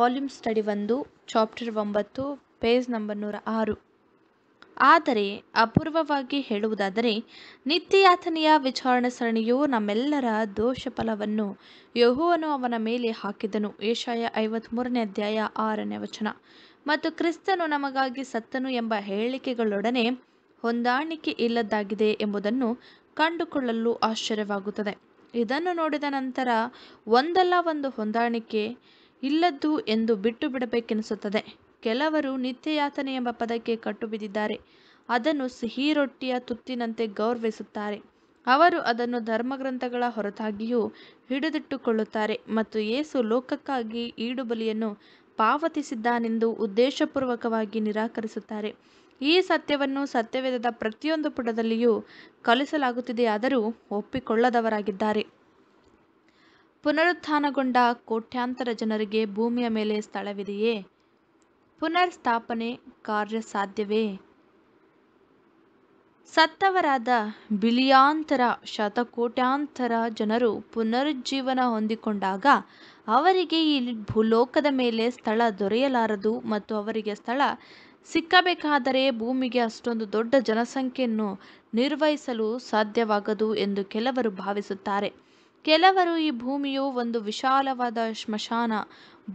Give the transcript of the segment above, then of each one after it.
volume study ಒಂದು chapter ಒಂಬತ್ತು page number ನೂರ ಆರು ಆದರೆ ಅಪೂರ್ವವಾಗಿ ಹೇಳುವುದಾದರೆ ನಿತ್ಯಯಾತನೆಯ ವಿಚಾರಣೆ ಸರಣಿಯು ನಮ್ಮೆಲ್ಲರ ದೋಷ ಫಲವನ್ನು ಯಹುವನು ಅವನ ಮೇಲೆ ಹಾಕಿದನು ಏಷಾಯ ಐವತ್ಮೂರನೇ ಅಧ್ಯಾಯ ಆರನೇ ವಚನ ಮತ್ತು ಕ್ರಿಸ್ತನು ನಮಗಾಗಿ ಸತ್ತನು ಎಂಬ ಹೇಳಿಕೆಗಳೊಡನೆ ಹೊಂದಾಣಿಕೆ ಇಲ್ಲದಾಗಿದೆ ಎಂಬುದನ್ನು ಕಂಡುಕೊಳ್ಳಲು ಆಶ್ಚರ್ಯವಾಗುತ್ತದೆ ಇದನ್ನು ನೋಡಿದ ನಂತರ ಒಂದಲ್ಲ ಒಂದು ಹೊಂದಾಣಿಕೆ ಇಲ್ಲದ್ದು ಎಂದು ಬಿಟ್ಟು ಬಿಡಬೇಕೆನಿಸುತ್ತದೆ ಕೆಲವರು ಯಾತನೆ ಎಂಬ ಪದಕ್ಕೆ ಕಟ್ಟುಬಿದ್ದಿದ್ದಾರೆ ಅದನ್ನು ಸಿಹಿ ರೊಟ್ಟಿಯ ತುತ್ತಿನಂತೆ ಗೌರವಿಸುತ್ತಾರೆ ಅವರು ಅದನ್ನು ಧರ್ಮಗ್ರಂಥಗಳ ಹೊರತಾಗಿಯೂ ಹಿಡಿದಿಟ್ಟುಕೊಳ್ಳುತ್ತಾರೆ ಮತ್ತು ಏಸು ಲೋಕಕ್ಕಾಗಿ ಈಡುಬಲಿಯನ್ನು ಪಾವತಿಸಿದ್ದಾನೆಂದು ಉದ್ದೇಶಪೂರ್ವಕವಾಗಿ ನಿರಾಕರಿಸುತ್ತಾರೆ ಈ ಸತ್ಯವನ್ನು ಸತ್ಯವೇದದ ಪ್ರತಿಯೊಂದು ಪುಟದಲ್ಲಿಯೂ ಕಲಿಸಲಾಗುತ್ತಿದೆಯಾದರೂ ಒಪ್ಪಿಕೊಳ್ಳದವರಾಗಿದ್ದಾರೆ ಪುನರುತ್ಥಾನಗೊಂಡ ಕೋಟ್ಯಾಂತರ ಜನರಿಗೆ ಭೂಮಿಯ ಮೇಲೆ ಸ್ಥಳವಿದೆಯೇ ಪುನರ್ ಸ್ಥಾಪನೆ ಕಾರ್ಯ ಸಾಧ್ಯವೇ ಸತ್ತವರಾದ ಬಿಲಿಯಾಂತರ ಶತಕೋಟ್ಯಾಂತರ ಜನರು ಪುನರುಜ್ಜೀವನ ಹೊಂದಿಕೊಂಡಾಗ ಅವರಿಗೆ ಈ ಭೂಲೋಕದ ಮೇಲೆ ಸ್ಥಳ ದೊರೆಯಲಾರದು ಮತ್ತು ಅವರಿಗೆ ಸ್ಥಳ ಸಿಕ್ಕಬೇಕಾದರೆ ಭೂಮಿಗೆ ಅಷ್ಟೊಂದು ದೊಡ್ಡ ಜನಸಂಖ್ಯೆಯನ್ನು ನಿರ್ವಹಿಸಲು ಸಾಧ್ಯವಾಗದು ಎಂದು ಕೆಲವರು ಭಾವಿಸುತ್ತಾರೆ ಕೆಲವರು ಈ ಭೂಮಿಯು ಒಂದು ವಿಶಾಲವಾದ ಶ್ಮಶಾನ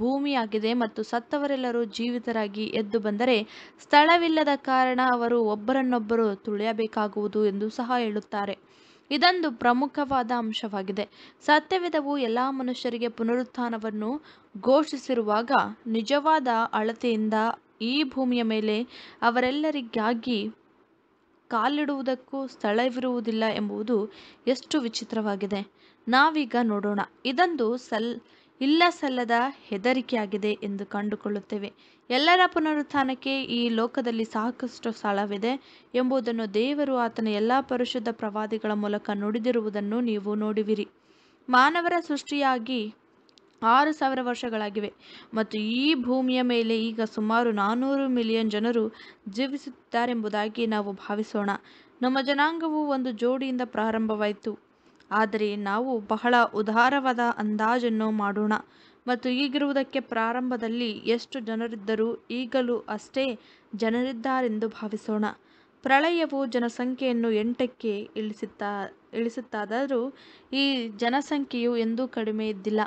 ಭೂಮಿಯಾಗಿದೆ ಮತ್ತು ಸತ್ತವರೆಲ್ಲರೂ ಜೀವಿತರಾಗಿ ಎದ್ದು ಬಂದರೆ ಸ್ಥಳವಿಲ್ಲದ ಕಾರಣ ಅವರು ಒಬ್ಬರನ್ನೊಬ್ಬರು ತುಳಿಯಬೇಕಾಗುವುದು ಎಂದು ಸಹ ಹೇಳುತ್ತಾರೆ ಇದೊಂದು ಪ್ರಮುಖವಾದ ಅಂಶವಾಗಿದೆ ಸತ್ಯವಿಧವು ಎಲ್ಲ ಮನುಷ್ಯರಿಗೆ ಪುನರುತ್ಥಾನವನ್ನು ಘೋಷಿಸಿರುವಾಗ ನಿಜವಾದ ಅಳತೆಯಿಂದ ಈ ಭೂಮಿಯ ಮೇಲೆ ಅವರೆಲ್ಲರಿಗಾಗಿ ಕಾಲಿಡುವುದಕ್ಕೂ ಸ್ಥಳವಿರುವುದಿಲ್ಲ ಎಂಬುದು ಎಷ್ಟು ವಿಚಿತ್ರವಾಗಿದೆ ನಾವೀಗ ನೋಡೋಣ ಇದೊಂದು ಸಲ್ ಇಲ್ಲ ಸಲ್ಲದ ಹೆದರಿಕೆಯಾಗಿದೆ ಎಂದು ಕಂಡುಕೊಳ್ಳುತ್ತೇವೆ ಎಲ್ಲರ ಪುನರುತ್ಥಾನಕ್ಕೆ ಈ ಲೋಕದಲ್ಲಿ ಸಾಕಷ್ಟು ಸ್ಥಳವಿದೆ ಎಂಬುದನ್ನು ದೇವರು ಆತನ ಎಲ್ಲ ಪರಿಶುದ್ಧ ಪ್ರವಾದಿಗಳ ಮೂಲಕ ನುಡಿದಿರುವುದನ್ನು ನೀವು ನೋಡುವಿರಿ ಮಾನವರ ಸೃಷ್ಟಿಯಾಗಿ ಆರು ಸಾವಿರ ವರ್ಷಗಳಾಗಿವೆ ಮತ್ತು ಈ ಭೂಮಿಯ ಮೇಲೆ ಈಗ ಸುಮಾರು ನಾನ್ನೂರು ಮಿಲಿಯನ್ ಜನರು ಜೀವಿಸುತ್ತಿದ್ದಾರೆಂಬುದಾಗಿ ನಾವು ಭಾವಿಸೋಣ ನಮ್ಮ ಜನಾಂಗವು ಒಂದು ಜೋಡಿಯಿಂದ ಪ್ರಾರಂಭವಾಯಿತು ಆದರೆ ನಾವು ಬಹಳ ಉದಾರವಾದ ಅಂದಾಜನ್ನು ಮಾಡೋಣ ಮತ್ತು ಈಗಿರುವುದಕ್ಕೆ ಪ್ರಾರಂಭದಲ್ಲಿ ಎಷ್ಟು ಜನರಿದ್ದರೂ ಈಗಲೂ ಅಷ್ಟೇ ಜನರಿದ್ದಾರೆಂದು ಭಾವಿಸೋಣ ಪ್ರಳಯವು ಜನಸಂಖ್ಯೆಯನ್ನು ಎಂಟಕ್ಕೆ ಇಳಿಸುತ್ತಾ ಇಳಿಸುತ್ತಾದರೂ ಈ ಜನಸಂಖ್ಯೆಯು ಎಂದೂ ಕಡಿಮೆ ಇದ್ದಿಲ್ಲ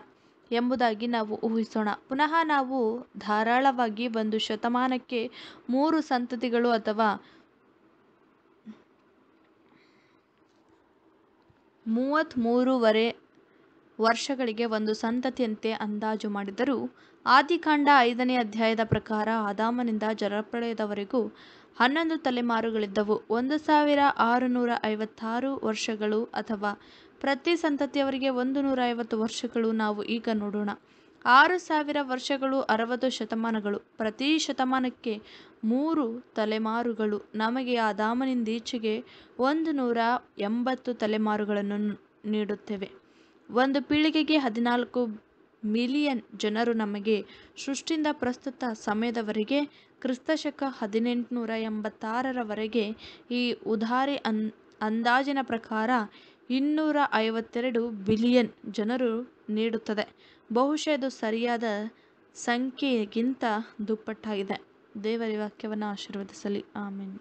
ಎಂಬುದಾಗಿ ನಾವು ಊಹಿಸೋಣ ಪುನಃ ನಾವು ಧಾರಾಳವಾಗಿ ಒಂದು ಶತಮಾನಕ್ಕೆ ಮೂರು ಸಂತತಿಗಳು ಅಥವಾ ಮೂವತ್ತ್ಮೂರುವರೆ ವರ್ಷಗಳಿಗೆ ಒಂದು ಸಂತತಿಯಂತೆ ಅಂದಾಜು ಮಾಡಿದರು ಆದಿಕಾಂಡ ಐದನೇ ಅಧ್ಯಾಯದ ಪ್ರಕಾರ ಆದಾಮನಿಂದ ಜಲಪ್ರಳಯದವರೆಗೂ ಹನ್ನೊಂದು ತಲೆಮಾರುಗಳಿದ್ದವು ಒಂದು ಸಾವಿರ ಆರುನೂರ ಐವತ್ತಾರು ವರ್ಷಗಳು ಅಥವಾ ಪ್ರತಿ ಸಂತತಿಯವರಿಗೆ ಒಂದು ನೂರ ಐವತ್ತು ವರ್ಷಗಳು ನಾವು ಈಗ ನೋಡೋಣ ಆರು ಸಾವಿರ ವರ್ಷಗಳು ಅರವತ್ತು ಶತಮಾನಗಳು ಪ್ರತಿ ಶತಮಾನಕ್ಕೆ ಮೂರು ತಲೆಮಾರುಗಳು ನಮಗೆ ಆ ದಾಮನಿಂದೀಚೆಗೆ ಒಂದು ನೂರ ಎಂಬತ್ತು ತಲೆಮಾರುಗಳನ್ನು ನೀಡುತ್ತೇವೆ ಒಂದು ಪೀಳಿಗೆಗೆ ಹದಿನಾಲ್ಕು ಮಿಲಿಯನ್ ಜನರು ನಮಗೆ ಸೃಷ್ಟಿಯಿಂದ ಪ್ರಸ್ತುತ ಸಮಯದವರೆಗೆ ಕ್ರಿಸ್ತಶಕ ಹದಿನೆಂಟುನೂರ ಎಂಬತ್ತಾರರವರೆಗೆ ಈ ಉದಾರಿ ಅನ್ ಅಂದಾಜಿನ ಪ್ರಕಾರ ಇನ್ನೂರ ಐವತ್ತೆರಡು ಬಿಲಿಯನ್ ಜನರು ನೀಡುತ್ತದೆ ಬಹುಶಃ ಇದು ಸರಿಯಾದ ಸಂಖ್ಯೆಗಿಂತ ದುಪ್ಪಟ್ಟಾಗಿದೆ ದೇವರ ವಾಕ್ಯವನ್ನು ಆಶೀರ್ವದಿಸಲಿ ಆಮೇನು